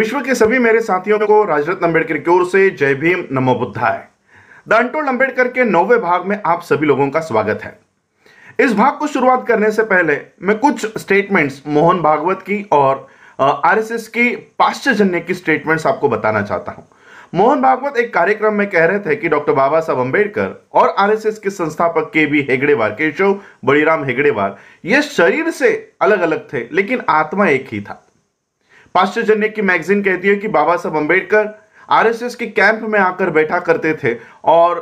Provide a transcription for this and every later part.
विश्व के सभी मेरे साथियों को राजरत्न अंबेडकर की ओर से जय भीम नमो बुद्धाय द अनटोल्ड अम्बेडकर के नौवे भाग में आप सभी लोगों का स्वागत है इस भाग को शुरुआत करने से पहले मैं कुछ स्टेटमेंट्स मोहन भागवत की और आरएसएस की पाश्चजन्य की स्टेटमेंट्स आपको बताना चाहता हूं मोहन भागवत एक कार्यक्रम में कह रहे थे कि डॉक्टर बाबा साहब अंबेडकर और आरएसएस के संस्थापक के बी हेगड़ेवार केशव बड़ीराम हेगड़ेवार ये शरीर से अलग अलग थे लेकिन आत्मा एक ही था पाश्चर्जन्य की मैगजीन कहती है कि बाबा साहब अम्बेडकर आर के कैंप में आकर बैठा करते थे और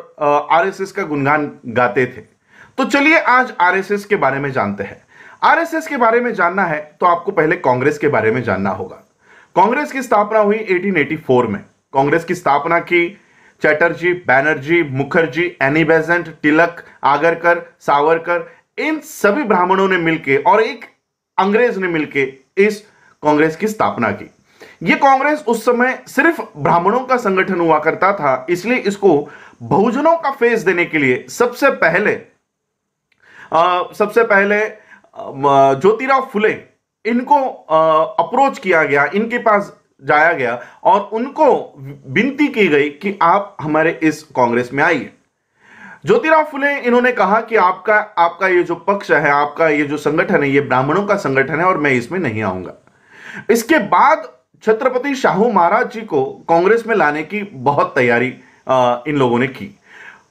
आर का गुणगान गाते थे तो चलिए आज आर के बारे में जानते हैं आर के बारे में जानना है तो आपको पहले कांग्रेस के बारे में जानना होगा कांग्रेस की स्थापना हुई 1884 में कांग्रेस की स्थापना की चैटर्जी बैनर्जी मुखर्जी एनी बेजेंट तिलक आगरकर सावरकर इन सभी ब्राह्मणों ने मिलकर और एक अंग्रेज ने मिलकर इस कांग्रेस की स्थापना की ये कांग्रेस उस समय सिर्फ ब्राह्मणों का संगठन हुआ करता था इसलिए इसको बहुजनों का फेस देने के लिए सबसे पहले आ, सबसे पहले ज्योतिराव फुले इनको आ, अप्रोच किया गया इनके पास जाया गया और उनको विनती की गई कि आप हमारे इस कांग्रेस में आइए ज्योतिराव फुले इन्होंने कहा कि आपका आपका ये जो पक्ष है आपका ये जो संगठन है ये ब्राह्मणों का संगठन है और मैं इसमें नहीं आऊंगा इसके बाद छत्रपति शाहू महाराज जी को कांग्रेस में लाने की बहुत तैयारी इन लोगों ने की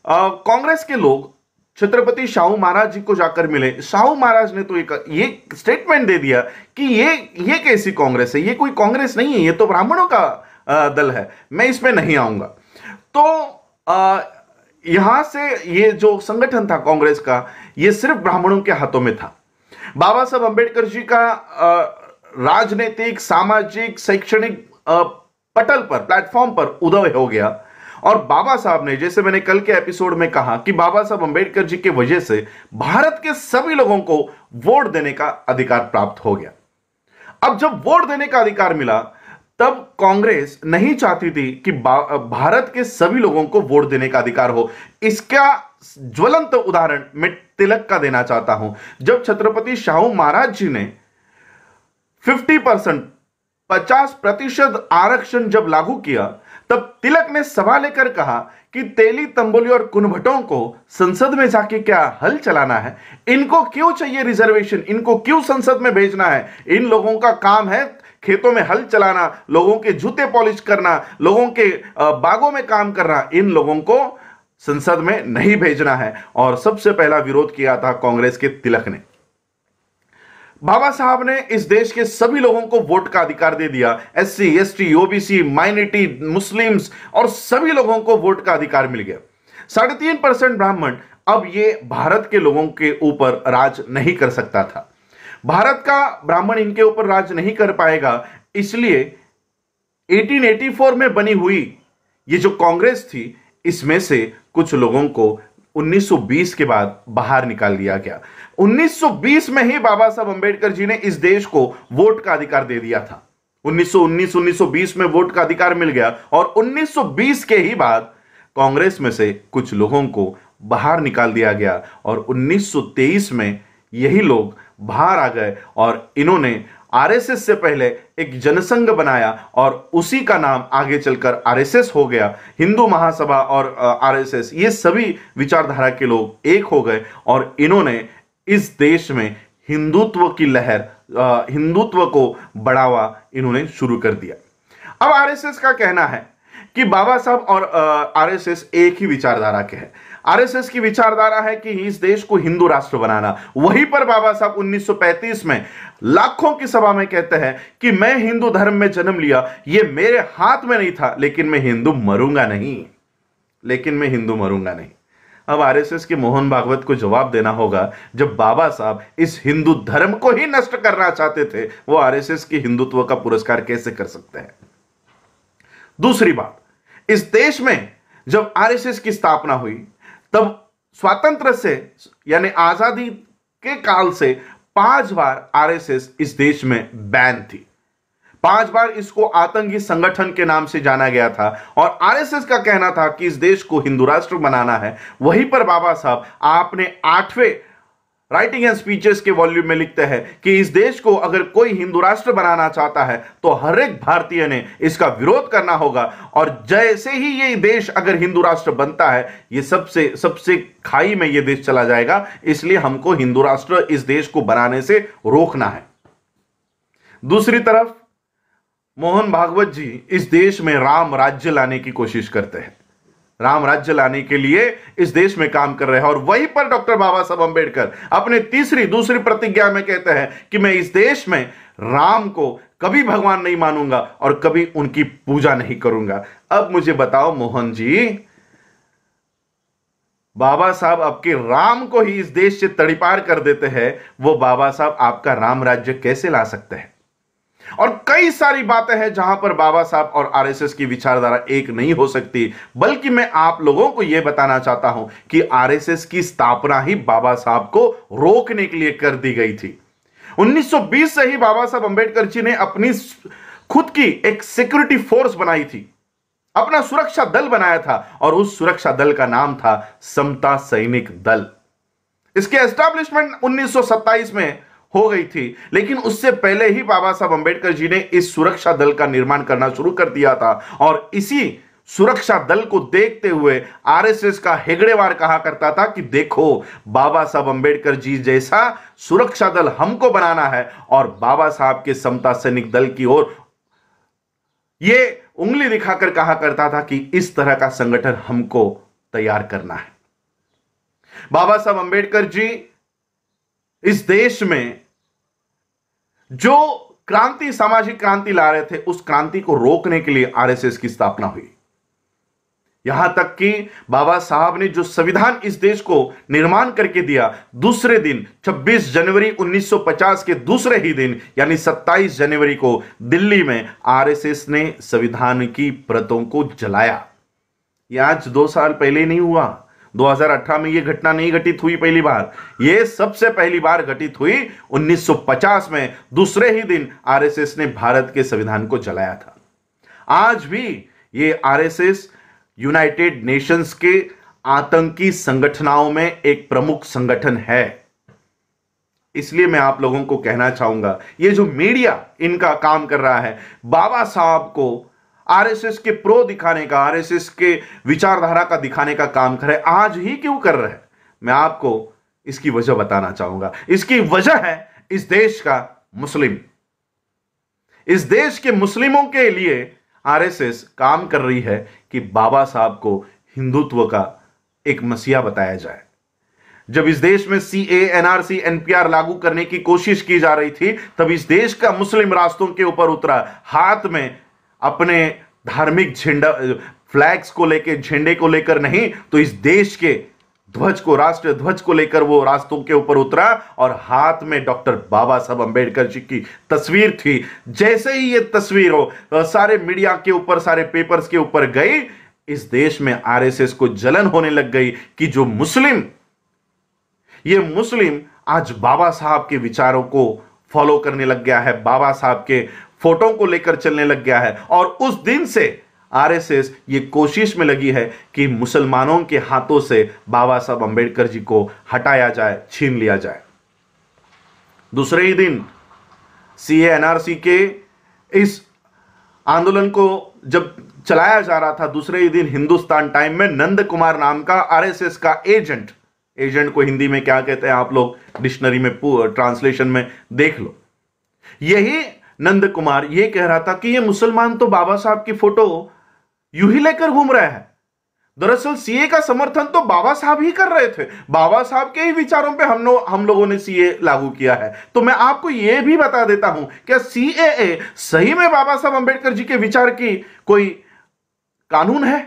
कांग्रेस के लोग छत्रपति शाहू महाराज जी को जाकर मिले शाहू महाराज ने तो एक ये स्टेटमेंट दे दिया कि ये ये कैसी कांग्रेस है ये कोई कांग्रेस नहीं है ये तो ब्राह्मणों का दल है मैं इसमें नहीं आऊंगा तो आ, यहां से ये जो संगठन था कांग्रेस का ये सिर्फ ब्राह्मणों के हाथों में था बाबा साहब अंबेडकर जी का आ, राजनीतिक सामाजिक शैक्षणिक पटल पर प्लेटफॉर्म पर उदय हो गया और बाबा साहब ने जैसे मैंने कल के एपिसोड में कहा कि बाबा साहब अंबेडकर जी की वजह से भारत के सभी लोगों को वोट देने का अधिकार प्राप्त हो गया अब जब वोट देने का अधिकार मिला तब कांग्रेस नहीं चाहती थी कि भारत के सभी लोगों को वोट देने का अधिकार हो इसका ज्वलंत उदाहरण मैं तिलक का देना चाहता हूं जब छत्रपति शाहू महाराज जी ने 50 परसेंट पचास प्रतिशत आरक्षण जब लागू किया तब तिलक ने सभा लेकर कहा कि तेली तंबोली और कुनभटों को संसद में जाके क्या हल चलाना है इनको क्यों चाहिए रिजर्वेशन इनको क्यों संसद में भेजना है इन लोगों का काम है खेतों में हल चलाना लोगों के जूते पॉलिश करना लोगों के बागों में काम करना इन लोगों को संसद में नहीं भेजना है और सबसे पहला विरोध किया था कांग्रेस के तिलक ने बाबा साहब ने इस देश के सभी लोगों को वोट का अधिकार दे दिया S C S T OBC minority Muslims और सभी लोगों को वोट का अधिकार मिल गया साढ़े तीन परसेंट ब्राह्मण अब ये भारत के लोगों के ऊपर राज नहीं कर सकता था भारत का ब्राह्मण इनके ऊपर राज नहीं कर पाएगा इसलिए 1884 में बनी हुई ये जो कांग्रेस थी इसमें से कुछ लोगों को 1920 के बाद बाहर निकाल लिया गया 1920 में ही बाबा साहब अंबेडकर जी ने इस देश को वोट का अधिकार दे दिया था 1919 1920 में वोट का अधिकार मिल गया और 1920 के ही बाद कांग्रेस में से कुछ लोगों को बाहर निकाल दिया गया और 1923 में यही लोग बाहर आ गए और इन्होंने आरएसएस से पहले एक जनसंघ बनाया और उसी का नाम आगे चलकर आरएसएस हो गया हिंदू महासभा और आरएसएस ये सभी विचारधारा के लोग एक हो गए और इन्होंने इस देश में हिंदुत्व की लहर हिंदुत्व को बढ़ावा इन्होंने शुरू कर दिया अब आरएसएस का कहना है कि बाबा साहब और आरएसएस एक ही विचारधारा के हैं आरएसएस की विचारधारा है कि इस देश को हिंदू राष्ट्र बनाना वहीं पर बाबा साहब 1935 में लाखों की सभा में कहते हैं कि मैं हिंदू धर्म में जन्म लिया ये मेरे हाथ में नहीं था लेकिन मैं हिंदू मरूंगा नहीं लेकिन मैं हिंदू मरूंगा नहीं अब आरएसएस के मोहन भागवत को जवाब देना होगा जब बाबा साहब इस हिंदू धर्म को ही नष्ट करना चाहते थे वो आरएसएस के हिंदुत्व का पुरस्कार कैसे कर सकते हैं दूसरी बात इस देश में जब आरएसएस की स्थापना हुई तब स्वातंत्र से यानी आजादी के काल से पांच बार आरएसएस इस देश में बैन थी पांच बार इसको आतंकी संगठन के नाम से जाना गया था और आरएसएस का कहना था कि इस देश को हिंदू राष्ट्र बनाना है वहीं पर बाबा साहब आपने आठवें राइटिंग एंड स्पीचेस के वॉल्यूम में लिखते हैं कि इस देश को अगर कोई हिंदू राष्ट्र बनाना चाहता है तो हर एक भारतीय ने इसका विरोध करना होगा और जैसे ही ये देश अगर हिंदू राष्ट्र बनता है ये सबसे सबसे खाई में ये देश चला जाएगा इसलिए हमको हिंदू राष्ट्र इस देश को बनाने से रोकना है दूसरी तरफ मोहन भागवत जी इस देश में राम राज्य लाने की कोशिश करते हैं राम राज्य लाने के लिए इस देश में काम कर रहे हैं और वहीं पर डॉक्टर बाबा साहब अंबेडकर अपने तीसरी दूसरी प्रतिज्ञा में कहते हैं कि मैं इस देश में राम को कभी भगवान नहीं मानूंगा और कभी उनकी पूजा नहीं करूंगा अब मुझे बताओ मोहन जी बाबा साहब आपके राम को ही इस देश से तड़ीपार कर देते हैं वो बाबा साहब आपका राम राज्य कैसे ला सकते हैं और कई सारी बातें हैं जहां पर बाबा साहब और आरएसएस की विचारधारा एक नहीं हो सकती बल्कि मैं आप लोगों को यह बताना चाहता हूं कि आरएसएस की स्थापना ही बाबा साहब को रोकने के लिए कर दी गई थी 1920 से ही बाबा साहब अंबेडकर जी ने अपनी खुद की एक सिक्योरिटी फोर्स बनाई थी अपना सुरक्षा दल बनाया था और उस सुरक्षा दल का नाम था समता सैनिक दल इसके एस्टैब्लिशमेंट 1927 में हो गई थी लेकिन उससे पहले ही बाबा साहब अंबेडकर जी ने इस सुरक्षा दल का निर्माण करना शुरू कर दिया था और इसी सुरक्षा दल को देखते हुए आरएसएस का हेगड़ेवार कहा करता था कि देखो बाबा साहब अंबेडकर जी जैसा सुरक्षा दल हमको बनाना है और बाबा साहब के समता सैनिक दल की ओर ये उंगली दिखाकर कहा करता था कि इस तरह का संगठन हमको तैयार करना है बाबा साहब अंबेडकर जी इस देश में जो क्रांति सामाजिक क्रांति ला रहे थे उस क्रांति को रोकने के लिए आरएसएस की स्थापना हुई यहां तक कि बाबा साहब ने जो संविधान इस देश को निर्माण करके दिया दूसरे दिन 26 जनवरी 1950 के दूसरे ही दिन यानी 27 जनवरी को दिल्ली में आरएसएस ने संविधान की प्रतों को जलाया आज दो साल पहले नहीं हुआ 2018 में यह घटना नहीं घटित हुई पहली बार यह सबसे पहली बार घटित हुई 1950 में दूसरे ही दिन आरएसएस ने भारत के संविधान को जलाया था आज भी ये आरएसएस यूनाइटेड नेशंस के आतंकी संगठनाओं में एक प्रमुख संगठन है इसलिए मैं आप लोगों को कहना चाहूंगा ये जो मीडिया इनका काम कर रहा है बाबा साहब को आरएसएस के प्रो दिखाने का आरएसएस के विचारधारा का दिखाने का काम करे आज ही क्यों कर रहे मैं आपको इसकी वजह बताना चाहूंगा इसकी वजह है इस देश का मुस्लिम इस देश के मुस्लिमों के लिए आरएसएस काम कर रही है कि बाबा साहब को हिंदुत्व का एक मसीहा बताया जाए जब इस देश में सी ए एनआरसी एनपीआर लागू करने की कोशिश की जा रही थी तब इस देश का मुस्लिम रास्तों के ऊपर उतरा हाथ में अपने धार्मिक झंडा फ्लैग्स को लेकर झंडे को लेकर नहीं तो इस देश के ध्वज को राष्ट्र ध्वज को लेकर वो रास्तों के ऊपर उतरा और हाथ में डॉक्टर बाबा साहब अंबेडकर जी की तस्वीर थी जैसे ही ये तस्वीर हो सारे मीडिया के ऊपर सारे पेपर्स के ऊपर गई इस देश में आरएसएस को जलन होने लग गई कि जो मुस्लिम ये मुस्लिम आज बाबा साहब के विचारों को फॉलो करने लग गया है बाबा साहब के फोटो को लेकर चलने लग गया है और उस दिन से आरएसएस ये कोशिश में लगी है कि मुसलमानों के हाथों से बाबा साहब अंबेडकर जी को हटाया जाए छीन लिया जाए दूसरे ही दिन सी के इस आंदोलन को जब चलाया जा रहा था दूसरे ही दिन हिंदुस्तान टाइम में नंद कुमार नाम का आरएसएस का एजेंट एजेंट को हिंदी में क्या कहते हैं आप लोग डिक्शनरी में ट्रांसलेशन में देख लो यही नंद कुमार ये कह रहा था कि ये मुसलमान तो बाबा साहब की फोटो यू ही लेकर घूम रहा है दरअसल सीए का समर्थन तो बाबा साहब ही कर रहे थे बाबा साहब के ही विचारों पे हम लोग हम लोगों ने सीए लागू किया है तो मैं आपको यह भी बता देता हूं क्या सीएए सही में बाबा साहब अंबेडकर जी के विचार की कोई कानून है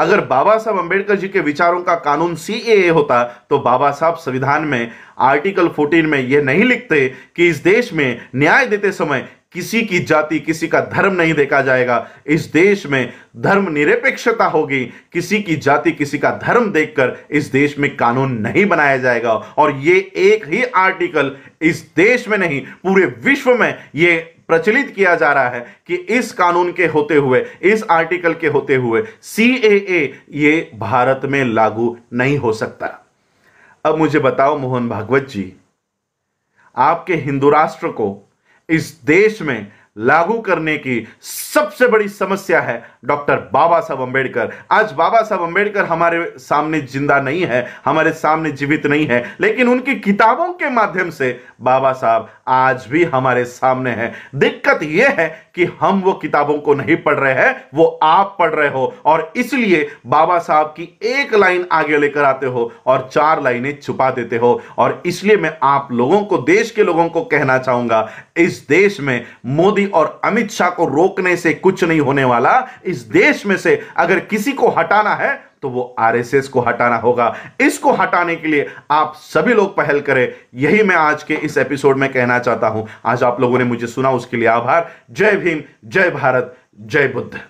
अगर बाबा साहब अंबेडकर जी के विचारों का कानून सी होता तो बाबा साहब संविधान में आर्टिकल 14 में यह नहीं लिखते कि इस देश में न्याय देते समय किसी की जाति किसी का धर्म नहीं देखा जाएगा इस देश में धर्म निरपेक्षता होगी किसी की जाति किसी का धर्म देखकर इस देश में कानून नहीं बनाया जाएगा और ये एक ही आर्टिकल इस देश में नहीं पूरे विश्व में ये प्रचलित किया जा रहा है कि इस कानून के होते हुए इस आर्टिकल के होते हुए सी ये भारत में लागू नहीं हो सकता अब मुझे बताओ मोहन भागवत जी आपके हिंदू राष्ट्र को इस देश में लागू करने की सबसे बड़ी समस्या है डॉक्टर बाबा साहब अंबेडकर आज बाबा साहब अंबेडकर हमारे सामने जिंदा नहीं है हमारे सामने जीवित नहीं है लेकिन उनकी किताबों के माध्यम से बाबा साहब आज भी हमारे सामने हैं दिक्कत यह है कि हम वो किताबों को नहीं पढ़ रहे हैं वो आप पढ़ रहे हो और इसलिए बाबा साहब की एक लाइन आगे लेकर आते हो और चार लाइनें छुपा देते हो और इसलिए मैं आप लोगों को देश के लोगों को कहना चाहूंगा इस देश में मोदी और अमित शाह को रोकने से कुछ नहीं होने वाला इस देश में से अगर किसी को हटाना है तो वो आरएसएस को हटाना होगा इसको हटाने के लिए आप सभी लोग पहल करें यही मैं आज के इस एपिसोड में कहना चाहता हूं आज आप लोगों ने मुझे सुना उसके लिए आभार जय भीम जय भारत जय बुद्ध